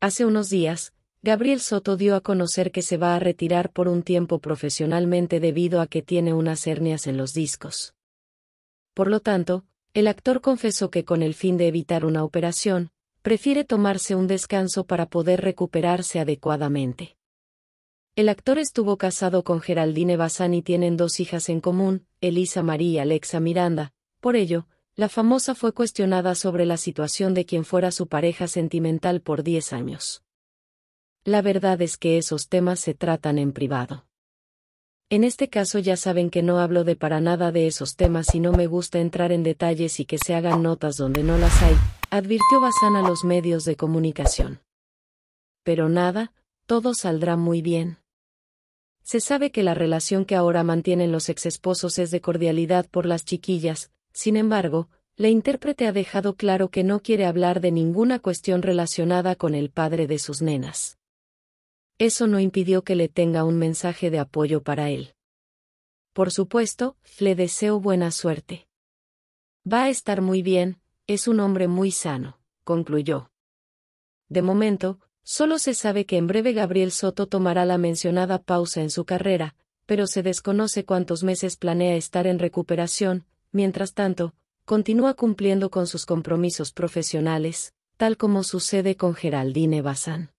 Hace unos días, Gabriel Soto dio a conocer que se va a retirar por un tiempo profesionalmente debido a que tiene unas hernias en los discos. Por lo tanto, el actor confesó que con el fin de evitar una operación, prefiere tomarse un descanso para poder recuperarse adecuadamente. El actor estuvo casado con Geraldine Bazán y tienen dos hijas en común, Elisa María y Alexa Miranda, por ello, la famosa fue cuestionada sobre la situación de quien fuera su pareja sentimental por 10 años. La verdad es que esos temas se tratan en privado. En este caso ya saben que no hablo de para nada de esos temas y no me gusta entrar en detalles y que se hagan notas donde no las hay, advirtió Bazán a los medios de comunicación. Pero nada, todo saldrá muy bien. Se sabe que la relación que ahora mantienen los exesposos es de cordialidad por las chiquillas, sin embargo, la intérprete ha dejado claro que no quiere hablar de ninguna cuestión relacionada con el padre de sus nenas. Eso no impidió que le tenga un mensaje de apoyo para él. Por supuesto, le deseo buena suerte. Va a estar muy bien, es un hombre muy sano, concluyó. De momento, solo se sabe que en breve Gabriel Soto tomará la mencionada pausa en su carrera, pero se desconoce cuántos meses planea estar en recuperación. Mientras tanto, continúa cumpliendo con sus compromisos profesionales, tal como sucede con Geraldine Bazán.